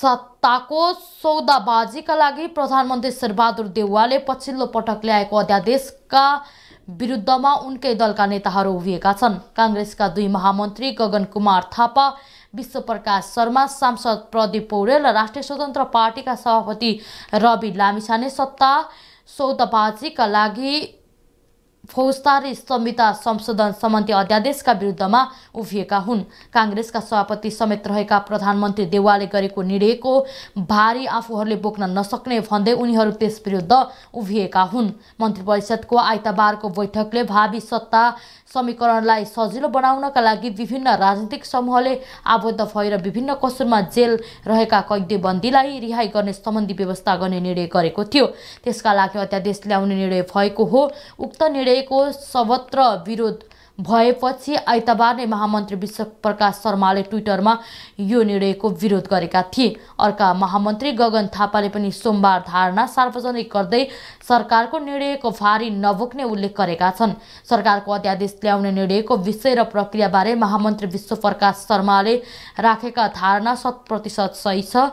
सत्ताको सौदाबाजीका लागि प्रधानमन्त्री शेरबहादुर देउवाले पछिल्लो पटक ल्याएको अध्यादेशका विरुद्धमा उनकै दलका नेताहरू उभिएका छन् काङ्ग्रेसका दुई महामन्त्री गगन कुमार थापा विश्वप्रकाश शर्मा सांसद प्रदीप पौडेल र राष्ट्रिय स्वतन्त्र पार्टीका सभापति रवि लामिछाने सत्ता सौदाबाजीका लागि फौजदारी संहिता संशोधन सम्बन्धी अध्यादेशका विरुद्धमा उभिएका हुन् काङ्ग्रेसका सभापति समेत रहेका प्रधानमन्त्री देवालले गरेको निर्णयको भारी आफूहरूले बोक्न नसक्ने भन्दै उनीहरू त्यस विरुद्ध उभिएका हुन् मन्त्री परिषदको आइतबारको बैठकले भावी सत्ता समीकरणलाई सजिलो बनाउनका लागि विभिन्न राजनीतिक समूहले आबद्ध भएर विभिन्न कसुरमा जेल रहेका कैदीबन्दीलाई रिहाई गर्ने सम्बन्धी व्यवस्था गर्ने निर्णय गरेको थियो त्यसका लागि अध्यादेश ल्याउने निर्णय भएको हो उक्त निर्णय गरेको सवत्र विरोध भएपछि आइतबार नै महामन्त्री विश्व प्रकाश शर्माले ट्विटरमा यो निर्णयको विरोध गरेका थिए अर्का महामन्त्री गगन थापाले पनि सोमबार धारणा सार्वजनिक गर्दै सरकारको निर्णयको भारी नबोक्ने उल्लेख गरेका छन् सरकारको अध्यादेश ल्याउने निर्णयको विषय र प्रक्रियाबारे महामन्त्री विश्व प्रकाश शर्माले राखेका धारणा शत प्रतिशत सही छ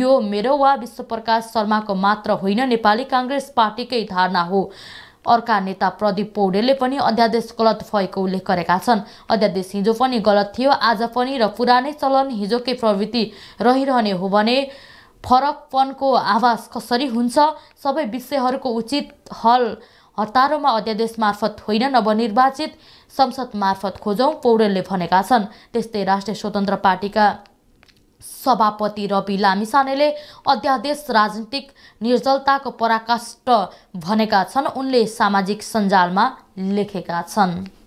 यो मेरो वा विश्व प्रकाश शर्माको मात्र होइन नेपाली काङ्ग्रेस पार्टीकै धारणा हो अर्का नेता प्रदीप पौडेलले पनि अध्यादेश गलत भएको उल्लेख गरेका छन् अध्यादेश हिजो पनि गलत थियो आज पनि र पुरानै चलन हिजोकै प्रवृत्ति रहिरहने हो भने फरकपनको आभास कसरी हुन्छ सबै विषयहरूको उचित हल हतारोमा अध्यादेश मार्फत होइन नवनिर्वाचित संसद मार्फत खोजौँ पौडेलले भनेका छन् त्यस्तै राष्ट्रिय स्वतन्त्र पार्टीका सभापति रवि लामिसानेले अध्यादेश राजनीतिक निर्जलताको पराकाष्ठ भनेका छन् उनले सामाजिक सञ्जालमा लेखेका छन्